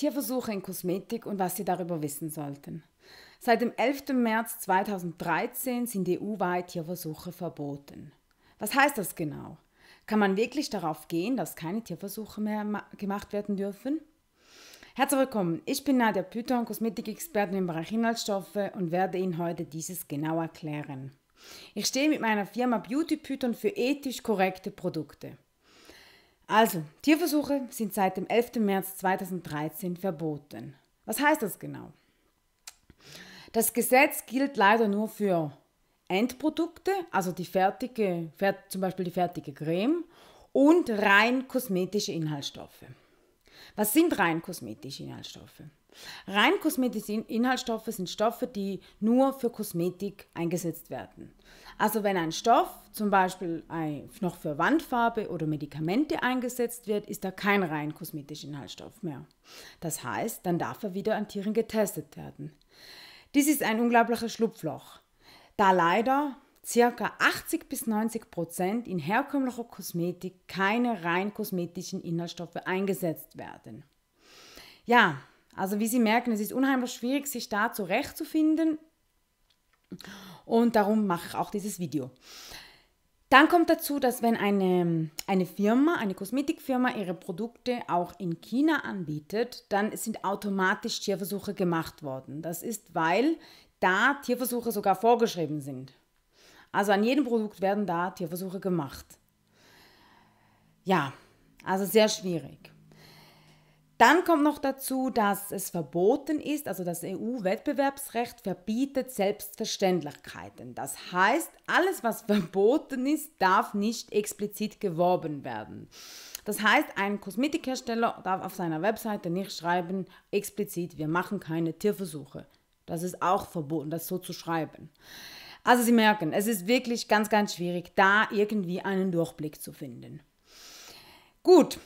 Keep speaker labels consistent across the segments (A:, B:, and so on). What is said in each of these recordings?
A: Tierversuche in Kosmetik und was Sie darüber wissen sollten. Seit dem 11. März 2013 sind EU-weit Tierversuche verboten. Was heißt das genau? Kann man wirklich darauf gehen, dass keine Tierversuche mehr gemacht werden dürfen? Herzlich willkommen, ich bin Nadja Python, Kosmetikexpertin im Bereich Inhaltsstoffe und werde Ihnen heute dieses genau erklären. Ich stehe mit meiner Firma Beauty Python für ethisch korrekte Produkte. Also, Tierversuche sind seit dem 11. März 2013 verboten. Was heißt das genau? Das Gesetz gilt leider nur für Endprodukte, also die fertige, zum Beispiel die fertige Creme und rein kosmetische Inhaltsstoffe. Was sind rein kosmetische Inhaltsstoffe? Rein kosmetische Inhaltsstoffe sind Stoffe, die nur für Kosmetik eingesetzt werden. Also wenn ein Stoff zum Beispiel noch für Wandfarbe oder Medikamente eingesetzt wird, ist er kein rein kosmetischer Inhaltsstoff mehr. Das heißt, dann darf er wieder an Tieren getestet werden. Dies ist ein unglaubliches Schlupfloch, da leider ca. 80 bis 90 Prozent in herkömmlicher Kosmetik keine rein kosmetischen Inhaltsstoffe eingesetzt werden. Ja, also wie Sie merken, es ist unheimlich schwierig, sich da zurechtzufinden und darum mache ich auch dieses Video. Dann kommt dazu, dass wenn eine, eine Firma, eine Kosmetikfirma ihre Produkte auch in China anbietet, dann sind automatisch Tierversuche gemacht worden. Das ist, weil da Tierversuche sogar vorgeschrieben sind. Also an jedem Produkt werden da Tierversuche gemacht. Ja, also sehr schwierig. Dann kommt noch dazu, dass es verboten ist, also das EU-Wettbewerbsrecht verbietet Selbstverständlichkeiten. Das heißt, alles, was verboten ist, darf nicht explizit geworben werden. Das heißt, ein Kosmetikhersteller darf auf seiner Webseite nicht schreiben, explizit, wir machen keine Tierversuche. Das ist auch verboten, das so zu schreiben. Also Sie merken, es ist wirklich ganz, ganz schwierig, da irgendwie einen Durchblick zu finden. Gut,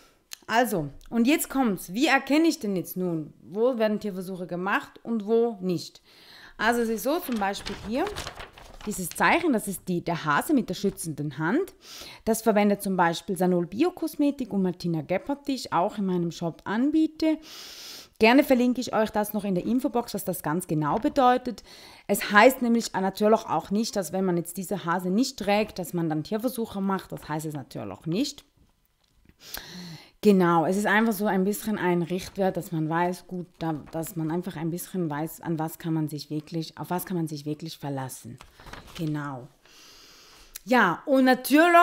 A: also, und jetzt kommt's. Wie erkenne ich denn jetzt nun, wo werden Tierversuche gemacht und wo nicht? Also es ist so, zum Beispiel hier, dieses Zeichen, das ist die, der Hase mit der schützenden Hand. Das verwendet zum Beispiel Sanol Biokosmetik und Martina halt Geppert, die ich auch in meinem Shop anbiete. Gerne verlinke ich euch das noch in der Infobox, was das ganz genau bedeutet. Es heißt nämlich natürlich auch nicht, dass wenn man jetzt diese Hase nicht trägt, dass man dann Tierversuche macht. Das heißt es natürlich auch nicht. Genau, es ist einfach so ein bisschen ein Richtwert, dass man weiß, gut, da, dass man einfach ein bisschen weiß, an was kann man sich wirklich, auf was kann man sich wirklich verlassen. Genau. Ja, und natürlich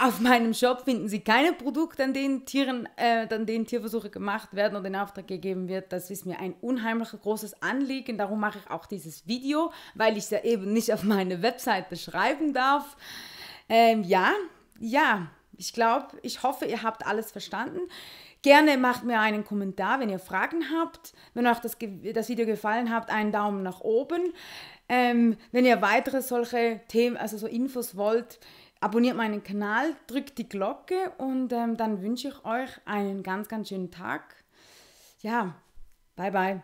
A: auf meinem Shop finden Sie keine Produkte, an denen Tieren, äh, an denen Tierversuche gemacht werden oder in Auftrag gegeben wird. Das ist mir ein unheimlich großes Anliegen. Darum mache ich auch dieses Video, weil ich es ja eben nicht auf meine Webseite schreiben darf. Ähm, ja, ja, ich glaube, ich hoffe, ihr habt alles verstanden. Gerne macht mir einen Kommentar, wenn ihr Fragen habt. Wenn euch das, das Video gefallen hat, einen Daumen nach oben. Ähm, wenn ihr weitere solche Themen, also so Infos wollt, abonniert meinen Kanal, drückt die Glocke und ähm, dann wünsche ich euch einen ganz, ganz schönen Tag. Ja, bye bye.